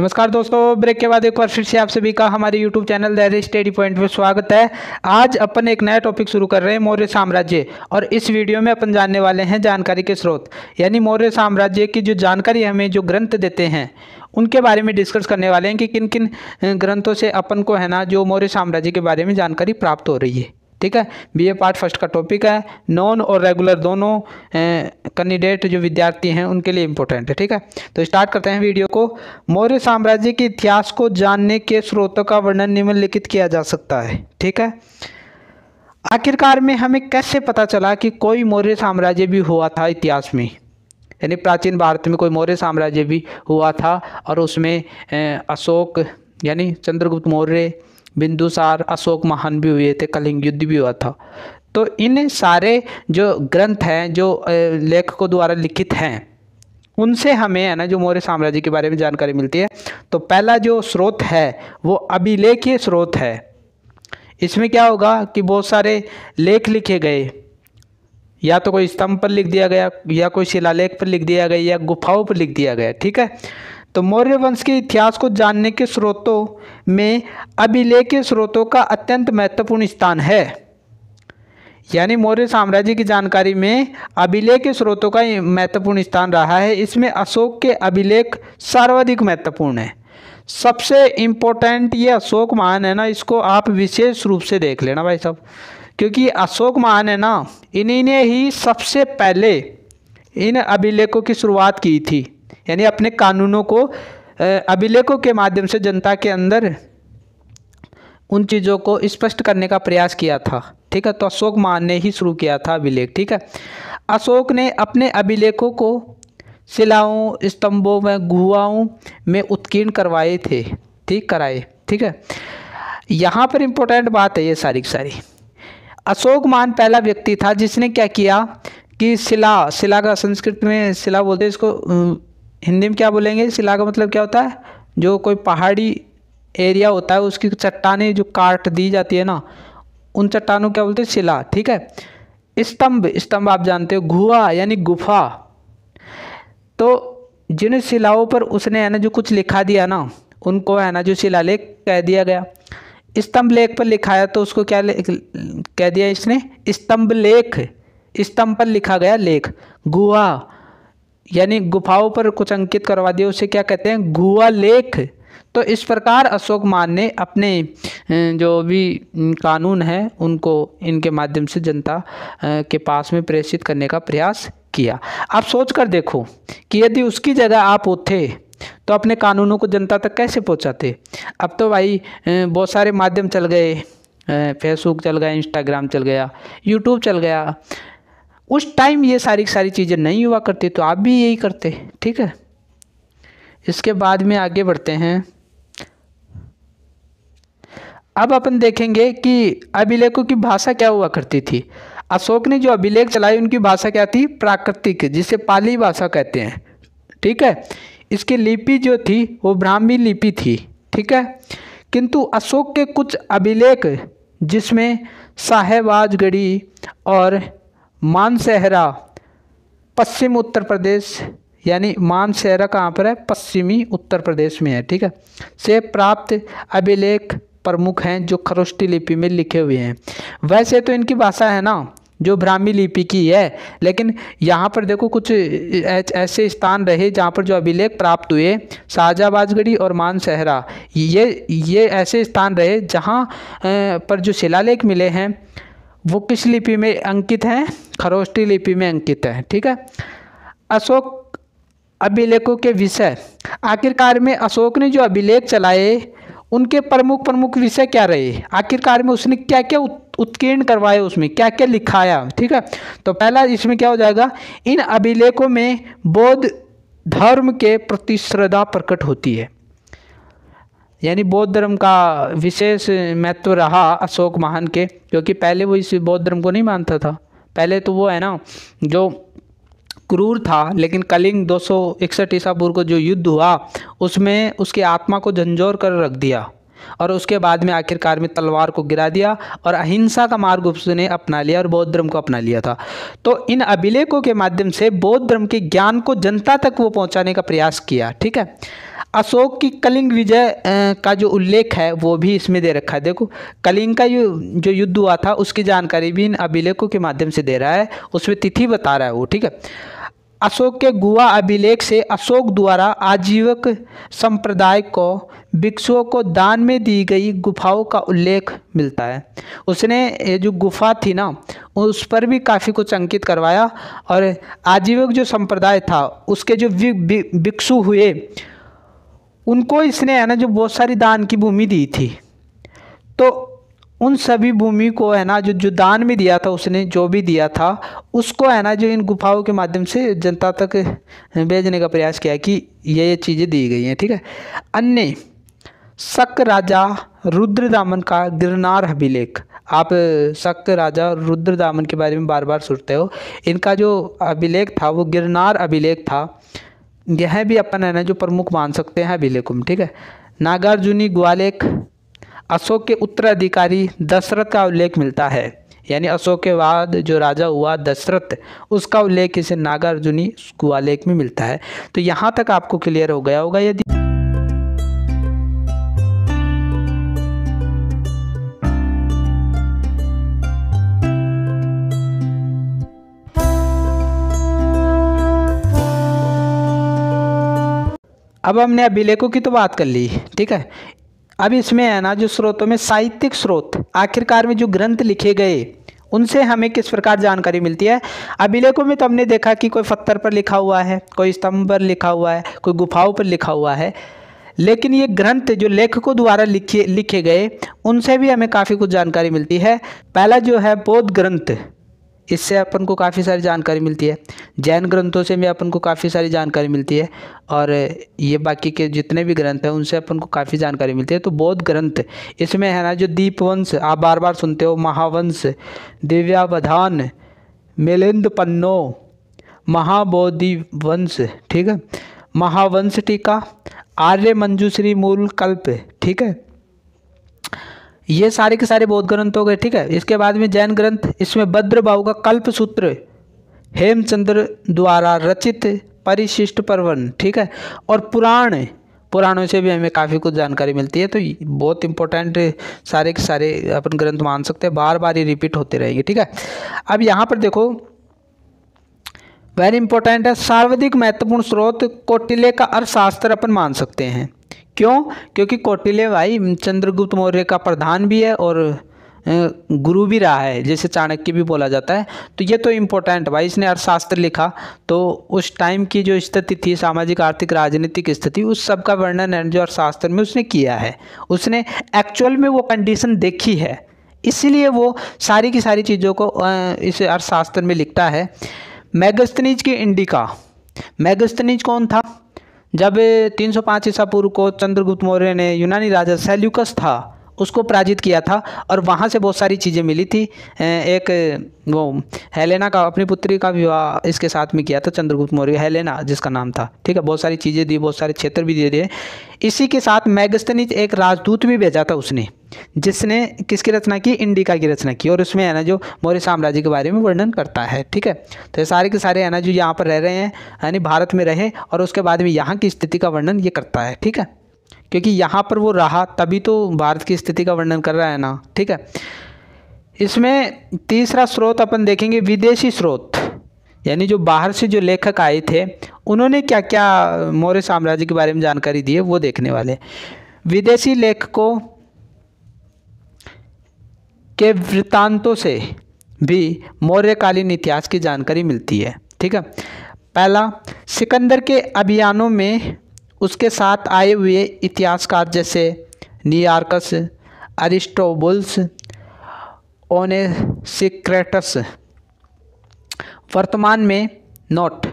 नमस्कार दोस्तों ब्रेक के बाद एक बार फिर से आप सभी का हमारे यूट्यूब चैनल दैर स्टडी पॉइंट में स्वागत है आज अपन एक नया टॉपिक शुरू कर रहे हैं मौर्य साम्राज्य और इस वीडियो में अपन जानने वाले हैं जानकारी के स्रोत यानी मौर्य साम्राज्य की जो जानकारी हमें जो ग्रंथ देते हैं उनके बारे में डिस्कस करने वाले हैं कि किन किन ग्रंथों से अपन को है ना जो मौर्य साम्राज्य के बारे में जानकारी प्राप्त हो रही है ठीक है बीए पार्ट फर्स्ट का टॉपिक है नॉन और रेगुलर दोनों कैंडिडेट जो विद्यार्थी हैं उनके लिए इंपॉर्टेंट है ठीक है तो स्टार्ट करते हैं वीडियो को मौर्य साम्राज्य के इतिहास को जानने के स्रोतों का वर्णन निम्नलिखित किया जा सकता है ठीक है आखिरकार में हमें कैसे पता चला कि कोई मौर्य साम्राज्य भी हुआ था इतिहास में यानी प्राचीन भारत में कोई मौर्य साम्राज्य भी हुआ था और उसमें अशोक यानी चंद्रगुप्त मौर्य बिंदुसार अशोक महान भी हुए थे कलिंग युद्ध भी हुआ था तो इन सारे जो ग्रंथ हैं जो लेखकों द्वारा लिखित हैं उनसे हमें है ना जो मौर्य साम्राज्य के बारे में जानकारी मिलती है तो पहला जो स्रोत है वो अभिलेखीय स्रोत है इसमें क्या होगा कि बहुत सारे लेख लिखे गए या तो कोई स्तंभ पर लिख दिया गया या कोई शिलालेख पर लिख दिया गया या गुफाओं पर लिख दिया गया ठीक है तो मौर्य वंश के इतिहास को जानने के स्रोतों में अभिलेख के स्रोतों का अत्यंत महत्वपूर्ण स्थान है यानी मौर्य साम्राज्य की जानकारी में अभिलेख के स्रोतों का महत्वपूर्ण स्थान रहा है इसमें अशोक के अभिलेख सर्वाधिक महत्वपूर्ण है सबसे इम्पोर्टेंट ये अशोक महान है ना इसको आप विशेष रूप से देख लेना भाई साहब क्योंकि अशोक महान है ना इन्हीं ने ही सबसे पहले इन अभिलेखों की शुरुआत की थी यानी अपने कानूनों को अभिलेखों के माध्यम से जनता के अंदर उन चीज़ों को स्पष्ट करने का प्रयास किया था ठीक है तो अशोक मान ने ही शुरू किया था अभिलेख ठीक है अशोक ने अपने अभिलेखों को शिलाओं स्तंभों में गुहाओं में उत्कीर्ण करवाए थे ठीक कराए ठीक है यहाँ पर इम्पोर्टेंट बात है ये सारी की सारी अशोक मान पहला व्यक्ति था जिसने क्या किया कि शिला शिला का संस्कृत में शिला बोलते हैं इसको हिंदी में क्या बोलेंगे शिला का मतलब क्या होता है जो कोई पहाड़ी एरिया होता है उसकी चट्टाने जो काट दी जाती है ना उन चट्टानों क्या बोलते हैं शिला ठीक है स्तंभ स्तंभ आप जानते हो गुहा यानी गुफा तो जिन शिलाओं पर उसने है ना जो कुछ लिखा दिया ना उनको है ना जो शिला लेख कह दिया गया स्तंभ लेख पर लिखाया तो उसको क्या कह दिया इसने स्तंभ लेख स्तंभ पर लिखा गया लेख गुहा यानी गुफाओं पर कुछ अंकित करवा दिया उसे क्या कहते हैं गुआ लेख तो इस प्रकार अशोक मान ने अपने जो भी कानून है उनको इनके माध्यम से जनता के पास में प्रेषित करने का प्रयास किया आप सोच कर देखो कि यदि उसकी जगह आप होते तो अपने कानूनों को जनता तक कैसे पहुंचाते अब तो भाई बहुत सारे माध्यम चल गए फेसबुक चल गया इंस्टाग्राम चल गया यूट्यूब चल गया उस टाइम ये सारी सारी चीज़ें नहीं हुआ करती तो आप भी यही करते ठीक है इसके बाद में आगे बढ़ते हैं अब अपन देखेंगे कि अभिलेखों की भाषा क्या हुआ करती थी अशोक ने जो अभिलेख चलाए उनकी भाषा क्या थी प्राकृतिक जिसे पाली भाषा कहते हैं ठीक है इसकी लिपि जो थी वो ब्राह्मी लिपि थी ठीक है किंतु अशोक के कुछ अभिलेख जिसमें साहेबाजगढ़ी और मानसहरा पश्चिम उत्तर प्रदेश यानी मानसहरा कहाँ पर है पश्चिमी उत्तर प्रदेश में है ठीक है से प्राप्त अभिलेख प्रमुख हैं जो खरोष्टी लिपि में लिखे हुए हैं वैसे तो इनकी भाषा है ना जो ब्राह्मी लिपि की है लेकिन यहाँ पर देखो कुछ ऐसे स्थान रहे जहाँ पर जो अभिलेख प्राप्त हुए शाहजहाबाजगढ़ी और मानसहरा ये ये ऐसे स्थान रहे जहाँ पर जो शिलालेख मिले हैं वो किस लिपि में अंकित हैं खरोष्टी लिपि में अंकित हैं ठीक है अशोक अभिलेखों के विषय आखिरकार में अशोक ने जो अभिलेख चलाए उनके प्रमुख प्रमुख विषय क्या रहे आखिरकार में उसने क्या क्या उत्कीर्ण करवाए उसमें क्या क्या लिखाया ठीक है तो पहला इसमें क्या हो जाएगा इन अभिलेखों में बौद्ध धर्म के प्रति श्रद्धा प्रकट होती है यानी बौद्ध धर्म का विशेष महत्व रहा अशोक महान के क्योंकि पहले वो इस बौद्ध धर्म को नहीं मानता था पहले तो वो है ना जो क्रूर था लेकिन कलिंग दो सौ इकसठ ईसा पूर्व को जो युद्ध हुआ उसमें उसकी आत्मा को झंझोर कर रख दिया और उसके बाद में आखिरकार में तलवार को गिरा दिया और अहिंसा का मार्ग उसने अपना लिया और बौद्ध धर्म को अपना लिया था तो इन अभिलेखों के माध्यम से बौद्ध धर्म के ज्ञान को जनता तक वो पहुंचाने का प्रयास किया ठीक है अशोक की कलिंग विजय का जो उल्लेख है वो भी इसमें दे रखा है देखो कलिंग का जो युद्ध हुआ था उसकी जानकारी भी इन अभिलेखों के माध्यम से दे रहा है उसमें तिथि बता रहा है वो ठीक है अशोक के गुआ अभिलेख से अशोक द्वारा आजीवक संप्रदाय को भिक्षुओं को दान में दी गई गुफाओं का उल्लेख मिलता है उसने ये जो गुफा थी ना उस पर भी काफ़ी कुछ अंकित करवाया और आजीवक जो संप्रदाय था उसके जो भिक्षु हुए उनको इसने है ना जो बहुत सारी दान की भूमि दी थी तो उन सभी भूमि को है ना जो जो दान में दिया था उसने जो भी दिया था उसको है ना जो इन गुफाओं के माध्यम से जनता तक भेजने का प्रयास किया कि ये ये चीज़ें दी गई हैं ठीक है अन्य शक राजा रुद्र दामन का गिरनार अभिलेख आप शक राजा रुद्र दामन के बारे में बार बार सुनते हो इनका जो अभिलेख था वो गिरनार अभिलेख था यह भी अपन है ना जो प्रमुख मान सकते हैं अभिलेखों में ठीक है नागार्जुनी ग्वालेख अशोक के उत्तराधिकारी दशरथ का उल्लेख मिलता है यानी अशोक के बाद जो राजा हुआ दशरथ उसका उल्लेख इसे नागार्जुनी लेख में मिलता है तो यहाँ तक आपको क्लियर हो गया होगा यदि अब हमने अभिलेखों की तो बात कर ली ठीक है अब इसमें है ना जो स्रोतों में साहित्यिक स्रोत आखिरकार में जो ग्रंथ लिखे गए उनसे हमें किस प्रकार जानकारी मिलती है अभिलेखों में तो हमने देखा कि कोई पत्थर पर लिखा हुआ है कोई स्तंभ पर लिखा हुआ है कोई गुफाओं पर लिखा हुआ है लेकिन ये ग्रंथ जो लेखकों द्वारा लिखे लिखे गए उनसे भी हमें काफ़ी कुछ जानकारी मिलती है पहला जो है बौद्ध ग्रंथ इससे अपन को काफ़ी सारी जानकारी मिलती है जैन ग्रंथों से भी अपन को काफ़ी सारी जानकारी मिलती है और ये बाकी के जितने भी ग्रंथ हैं उनसे अपन को काफ़ी जानकारी मिलती है तो बौद्ध ग्रंथ इसमें है ना जो दीपवंश आप बार बार सुनते हो महावंश दिव्यावधान मिलिंद पन्नो महाबोधि वंश ठीक है महावंश टीका आर्य मंजूश्री मूल कल्प ठीक है ये सारे के सारे बौद्ध ग्रंथ हो गए ठीक है इसके बाद में जैन ग्रंथ इसमें बाहू का कल्प सूत्र हेमचंद्र द्वारा रचित परिशिष्ट पर्वन ठीक है और पुराण पुराणों से भी हमें काफ़ी कुछ जानकारी मिलती है तो बहुत इंपॉर्टेंट सारे के सारे अपन ग्रंथ मान सकते हैं बार बार ये रिपीट होते रहेंगे ठीक है अब यहाँ पर देखो वेरी इंपॉर्टेंट है सर्वाधिक महत्वपूर्ण स्रोत कोटिले का अर्थशास्त्र अपन मान सकते हैं क्यों क्योंकि कौटिल्य भाई चंद्रगुप्त मौर्य का प्रधान भी है और गुरु भी रहा है जैसे चाणक्य भी बोला जाता है तो ये तो इम्पोर्टेंट भाई इसने अर्थशास्त्र लिखा तो उस टाइम की जो स्थिति थी सामाजिक आर्थिक राजनीतिक स्थिति उस सब का वर्णन जो अर्थशास्त्र में उसने किया है उसने एक्चुअल में वो कंडीशन देखी है इसीलिए वो सारी की सारी चीज़ों को इस अर्थशास्त्र में लिखता है मैगस्तनीज की इंडिका मैगस्तनीज कौन था जब 305 ईसा पूर्व को चंद्रगुप्त मौर्य ने यूनानी राजा सेल्यूकस था उसको पराजित किया था और वहाँ से बहुत सारी चीज़ें मिली थी एक वो हेलेना का अपनी पुत्री का विवाह इसके साथ में किया था चंद्रगुप्त मौर्य हेलेना जिसका नाम था ठीक है बहुत सारी चीज़ें दी बहुत सारे क्षेत्र भी दिए दिए इसी के साथ मैगस्तनी एक राजदूत भी भेजा था उसने जिसने किसकी रचना की इंडिका की रचना की और उसमें है ना जो मौर्य साम्राज्य के बारे में वर्णन करता है ठीक है तो ये सारे के सारे है ना जो यहाँ पर रह रहे हैं यानी भारत में रहे और उसके बाद में यहाँ की स्थिति का वर्णन ये करता है ठीक है क्योंकि यहाँ पर वो रहा तभी तो भारत की स्थिति का वर्णन कर रहा है ना ठीक है इसमें तीसरा स्रोत अपन देखेंगे विदेशी स्रोत यानी जो बाहर से जो लेखक आए थे उन्होंने क्या क्या मौर्य साम्राज्य के बारे में जानकारी दी है वो देखने वाले विदेशी लेखकों के वृत्तांतों से भी मौर्यकालीन इतिहास की जानकारी मिलती है ठीक है पहला सिकंदर के अभियानों में उसके साथ आए हुए इतिहासकार जैसे नियार्कस अरिस्टोबुल्स ओनेसिक्रेटस वर्तमान में नोट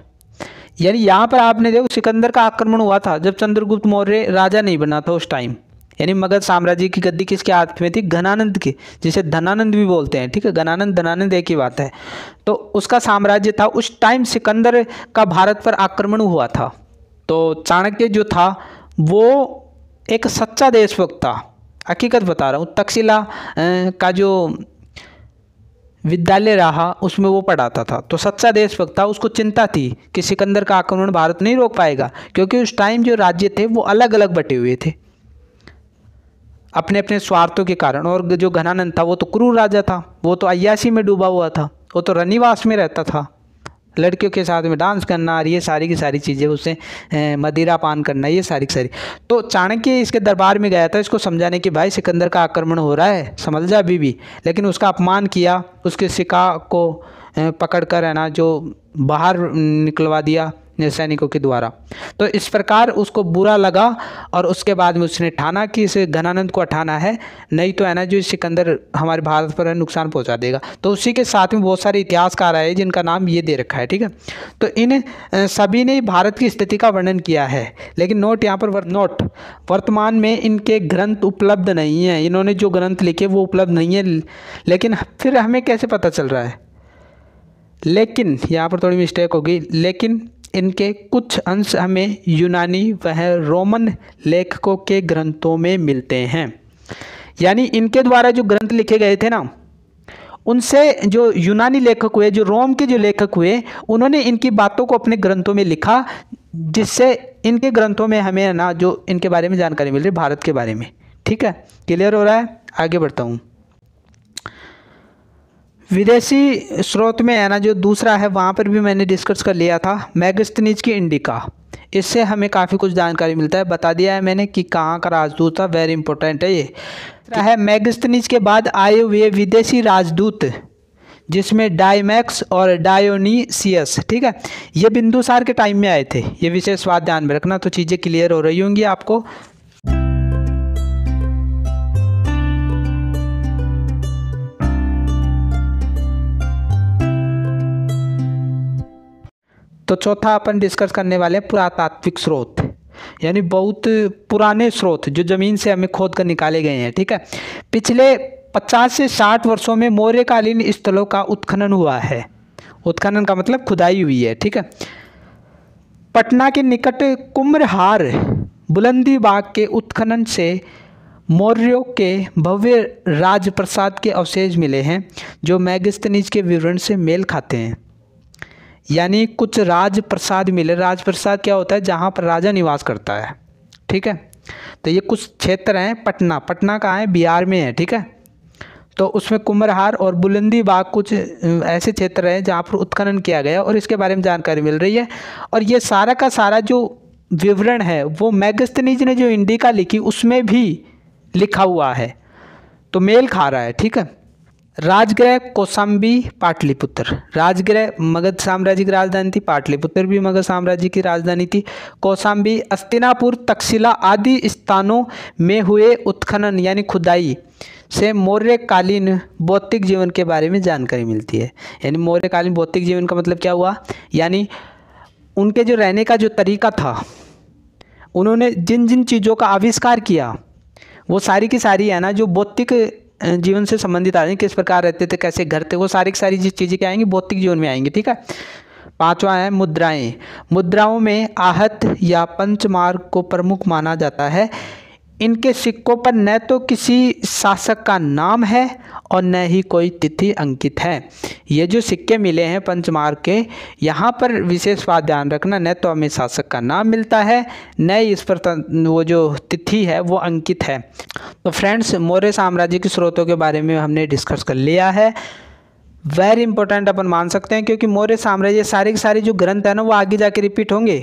यानी यहाँ पर आपने देखो सिकंदर का आक्रमण हुआ था जब चंद्रगुप्त मौर्य राजा नहीं बना था उस टाइम यानी मगध साम्राज्य की गद्दी किसके हाथ में थी घनानंद के जिसे धनानंद भी बोलते हैं ठीक है घनानंद धनानंद एक ही बात है तो उसका साम्राज्य था उस टाइम सिकंदर का भारत पर आक्रमण हुआ था तो चाणक्य जो था वो एक सच्चा देशभक्त था हकीकत बता रहा हूँ तक्षशिला का जो विद्यालय रहा उसमें वो पढ़ाता था तो सच्चा देशभक्त था उसको चिंता थी कि सिकंदर का आक्रमण भारत नहीं रोक पाएगा क्योंकि उस टाइम जो राज्य थे वो अलग अलग बटे हुए थे अपने अपने स्वार्थों के कारण और जो घनानंद था वो तो क्रूर राजा था वो तो अयासी में डूबा हुआ था वो तो रनिवास में रहता था लड़कियों के साथ में डांस करना और ये सारी की सारी चीज़ें उसे मदिरा पान करना ये सारी की सारी तो चाणक्य इसके दरबार में गया था इसको समझाने कि भाई सिकंदर का आक्रमण हो रहा है समझ जा अभी भी लेकिन उसका अपमान किया उसके सिका को पकड़ कर है ना जो बाहर निकलवा दिया सैनिकों के द्वारा तो इस प्रकार उसको बुरा लगा और उसके बाद में उसने ठाना कि इसे घनानंद को अठाना है नहीं तो है ना जो सिकंदर हमारे भारत पर नुकसान पहुंचा देगा तो उसी के साथ में बहुत सारे इतिहासकार आए जिनका नाम ये दे रखा है ठीक है तो इन सभी ने भारत की स्थिति का वर्णन किया है लेकिन नोट यहाँ पर नोट वर्तमान में इनके ग्रंथ उपलब्ध नहीं हैं इन्होंने जो ग्रंथ लिखे वो उपलब्ध नहीं है लेकिन फिर हमें कैसे पता चल रहा है लेकिन यहाँ पर थोड़ी मिस्टेक होगी लेकिन इनके कुछ अंश हमें यूनानी वह रोमन लेखकों के ग्रंथों में मिलते हैं यानी इनके द्वारा जो ग्रंथ लिखे गए थे ना उनसे जो यूनानी लेखक हुए जो रोम के जो लेखक हुए उन्होंने इनकी बातों को अपने ग्रंथों में लिखा जिससे इनके ग्रंथों में हमें ना जो इनके बारे में जानकारी मिल रही है भारत के बारे में ठीक है क्लियर हो रहा है आगे बढ़ता हूँ विदेशी स्रोत में है ना जो दूसरा है वहाँ पर भी मैंने डिस्कस कर लिया था मैगस्तनीज की इंडिका इससे हमें काफ़ी कुछ जानकारी मिलता है बता दिया है मैंने कि कहाँ का राजदूत था वेरी इंपॉर्टेंट है ये है मैगस्तनीज के बाद आए हुए विदेशी राजदूत जिसमें डायमैक्स और डायोनीसियस ठीक है ये बिंदुसार के टाइम में आए थे ये विशेष बात ध्यान में रखना तो चीज़ें क्लियर हो रही होंगी आपको तो चौथा अपन डिस्कस करने वाले हैं पुरातात्विक स्रोत यानी बहुत पुराने स्रोत जो ज़मीन से हमें खोद कर निकाले गए हैं ठीक है पिछले 50 से 60 वर्षों में मौर्यकालीन स्थलों का उत्खनन हुआ है उत्खनन का मतलब खुदाई हुई है ठीक है पटना के निकट कुम्रहार बुलंदी बाग के उत्खनन से मौर्यों के भव्य राजप्रसाद के अवशेष मिले हैं जो मैगस्तनीज के विवरण से मेल खाते हैं यानी कुछ राज प्रसाद मिले राज प्रसाद क्या होता है जहाँ पर राजा निवास करता है ठीक है तो ये कुछ क्षेत्र हैं पटना पटना कहाँ है बिहार में है ठीक है तो उसमें कुम्भरहार और बुलंदी बाग कुछ ऐसे क्षेत्र हैं जहाँ पर उत्खनन किया गया और इसके बारे में जानकारी मिल रही है और ये सारा का सारा जो विवरण है वो मैगस्तनीज ने जो इंडिका लिखी उसमें भी लिखा हुआ है तो मेल खा रहा है ठीक है राजगृह कौशाम्बी पाटलिपुत्र राजगृह मगध साम्राज्य की राजधानी थी पाटलिपुत्र भी मगध साम्राज्य की राजधानी थी कौशाम्बी अस्तिनापुर तक्षशिला आदि स्थानों में हुए उत्खनन यानी खुदाई से मौर्यकालीन भौतिक जीवन के बारे में जानकारी मिलती है यानी मौर्यकालीन भौतिक जीवन का मतलब क्या हुआ यानी उनके जो रहने का जो तरीका था उन्होंने जिन जिन चीज़ों का आविष्कार किया वो सारी की सारी है ना जो भौतिक जीवन से संबंधित आ जाएंगे किस प्रकार रहते थे कैसे घर थे वो सारी की सारी चीज़ें क्या आएंगी भौतिक जीवन में आएंगी ठीक है पांचवा है मुद्राएं मुद्राओं में आहत या पंचमार्ग को प्रमुख माना जाता है इनके सिक्कों पर न तो किसी शासक का नाम है और न ही कोई तिथि अंकित है ये जो सिक्के मिले हैं पंचमार्ग के यहाँ पर विशेष बात ध्यान रखना न तो हमें शासक का नाम मिलता है न इस पर वो जो तिथि है वो अंकित है तो फ्रेंड्स मौर्य साम्राज्य के स्रोतों के बारे में हमने डिस्कस कर लिया है वेरी इंपॉर्टेंट अपन मान सकते हैं क्योंकि मौर्य साम्राज्य सारे के सारे जो ग्रंथ हैं ना वो आगे जाके रिपीट होंगे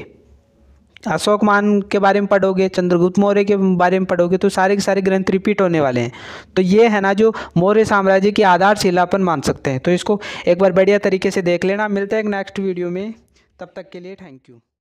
अशोक मान के बारे में पढ़ोगे चंद्रगुप्त मौर्य के बारे में पढ़ोगे तो सारे के सारे ग्रंथ रिपीट होने वाले हैं तो ये है ना जो मौर्य साम्राज्य की आधारशिला अपन मान सकते हैं तो इसको एक बार बढ़िया तरीके से देख लेना मिलते हैं नेक्स्ट वीडियो में तब तक के लिए थैंक यू